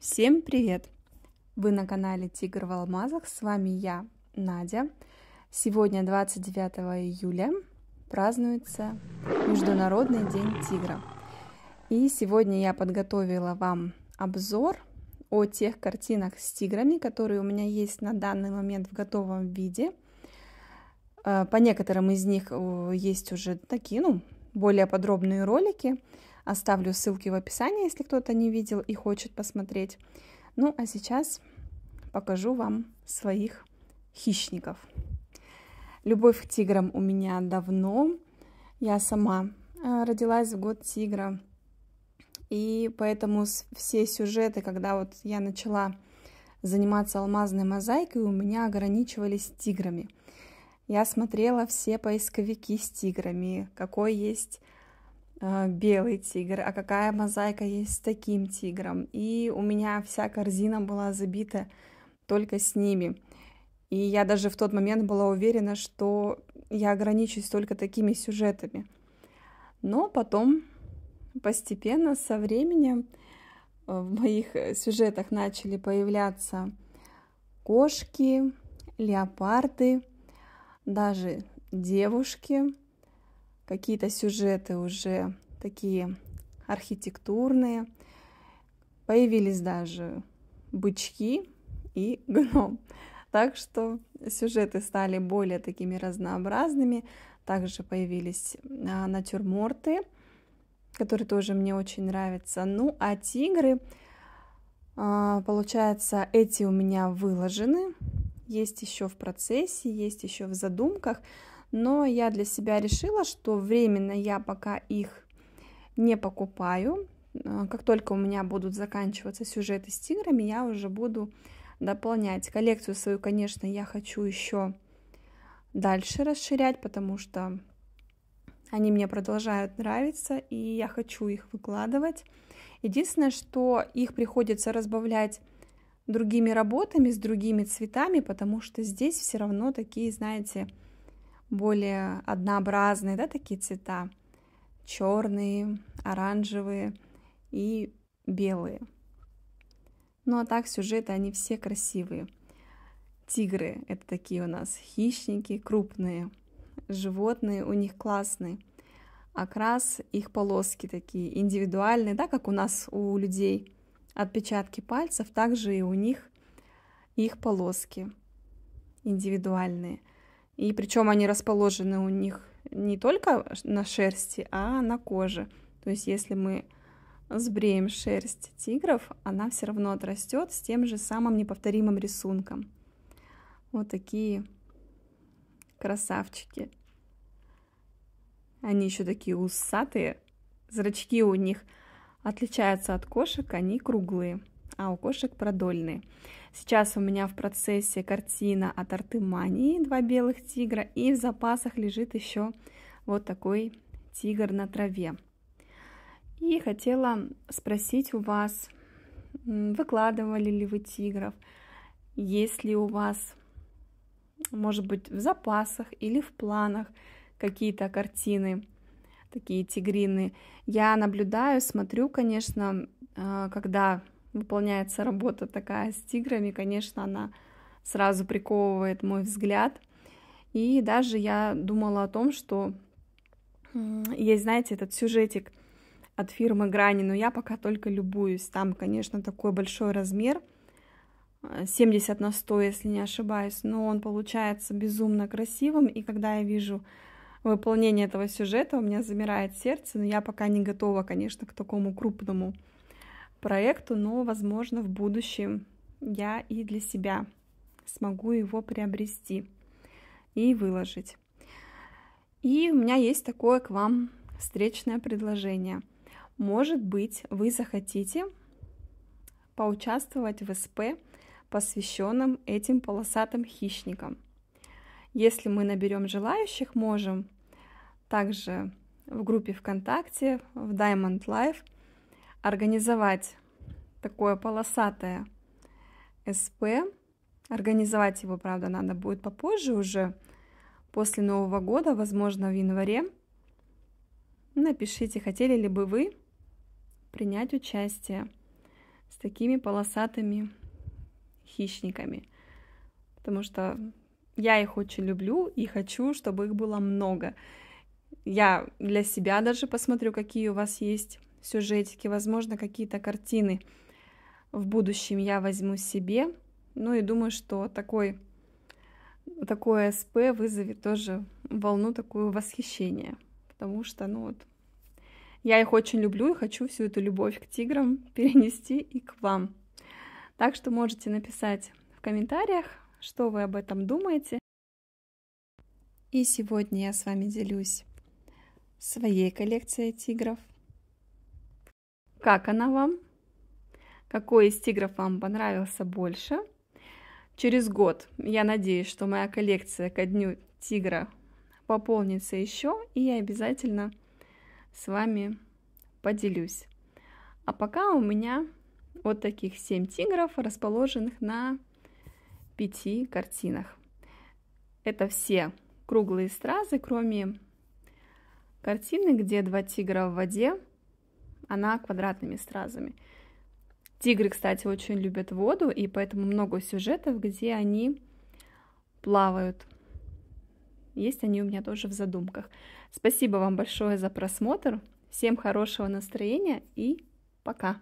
Всем привет! Вы на канале Тигр в алмазах, с вами я, Надя. Сегодня, 29 июля, празднуется Международный день тигра. И сегодня я подготовила вам обзор о тех картинах с тиграми, которые у меня есть на данный момент в готовом виде. Э, по некоторым из них э, есть уже такие, ну, более подробные ролики – Оставлю ссылки в описании, если кто-то не видел и хочет посмотреть. Ну, а сейчас покажу вам своих хищников. Любовь к тиграм у меня давно. Я сама э, родилась в год тигра. И поэтому все сюжеты, когда вот я начала заниматься алмазной мозаикой, у меня ограничивались тиграми. Я смотрела все поисковики с тиграми, какой есть а, белый тигр, а какая мозаика есть с таким тигром. И у меня вся корзина была забита только с ними. И я даже в тот момент была уверена, что я ограничусь только такими сюжетами. Но потом постепенно со временем э, в моих э, сюжетах начали появляться кошки, леопарды, даже девушки – какие-то сюжеты уже такие архитектурные. Появились даже бычки и гном. Так что сюжеты стали более такими разнообразными. Также появились а, натюрморты, которые тоже мне очень нравятся. Ну, а тигры, а, получается, эти у меня выложены. Есть еще в процессе, есть еще в задумках но я для себя решила, что временно я пока их не покупаю. А, как только у меня будут заканчиваться сюжеты с тиграми, я уже буду дополнять. Коллекцию свою, конечно, я хочу еще дальше расширять, потому что они мне продолжают нравиться, и я хочу их выкладывать. Единственное, что их приходится разбавлять другими работами, с другими цветами, потому что здесь все равно такие, знаете, более однообразные, да, такие цвета. Черные, оранжевые и белые. Ну а так сюжеты, они все красивые. Тигры — это такие у нас хищники, крупные животные, у них классные. окрас, а их полоски такие индивидуальные, да, как у нас у людей отпечатки пальцев, также и у них их полоски индивидуальные — и причем они расположены у них не только на шерсти, а на коже. То есть если мы сбреем шерсть тигров, она все равно отрастет с тем же самым неповторимым рисунком. Вот такие красавчики. Они еще такие усатые. Зрачки у них отличаются от кошек, они круглые а у кошек продольные. Сейчас у меня в процессе картина от Артемании «Два белых тигра» и в запасах лежит еще вот такой тигр на траве. И хотела спросить у вас, выкладывали ли вы тигров, есть ли у вас, может быть, в запасах или в планах какие-то картины такие тигрины. Я наблюдаю, смотрю, конечно, а, когда выполняется работа такая с тиграми, конечно, она сразу приковывает мой взгляд. И даже я думала о том, что есть, знаете, этот сюжетик от фирмы Грани, но я пока только любуюсь. Там, конечно, такой большой размер, 70 э, на 100, если не ошибаюсь, но он получается безумно красивым, и когда я вижу выполнение этого сюжета, у меня замирает сердце, но я пока не готова, конечно, к такому крупному проекту, но, возможно, в будущем я и для себя смогу его приобрести и выложить. И у меня есть такое к вам встречное предложение. Может быть, вы захотите поучаствовать в СП, посвященном этим полосатым хищникам. Если мы наберем желающих, можем также в группе ВКонтакте, в Diamond Life – организовать такое полосатое СП. Организовать его, правда, надо будет попозже уже, после Нового года, возможно, в январе. Напишите, хотели ли бы вы принять участие с такими полосатыми хищниками. Потому что я их очень люблю и хочу, чтобы их было много. Я для себя даже посмотрю, какие у вас есть сюжетики, возможно, какие-то картины в будущем я возьму себе. Ну и думаю, что такой, такой СП вызовет тоже волну такую восхищения, потому что, ну вот, я их очень люблю и хочу всю эту любовь к тиграм перенести и к вам. Так что можете написать в комментариях, что вы об этом думаете. И сегодня я с вами делюсь своей коллекцией тигров, как она вам, какой из тигров вам понравился больше. Через год я надеюсь, что моя коллекция ко дню тигра пополнится еще, и я обязательно с вами поделюсь. А пока у меня вот таких семь тигров, расположенных на пяти картинах. Это все круглые стразы, кроме картины, где два тигра в воде, она квадратными стразами. Тигры, кстати, очень любят воду, и поэтому много сюжетов, где они плавают. Есть они у меня тоже в задумках. Спасибо вам большое за просмотр. Всем хорошего настроения и пока!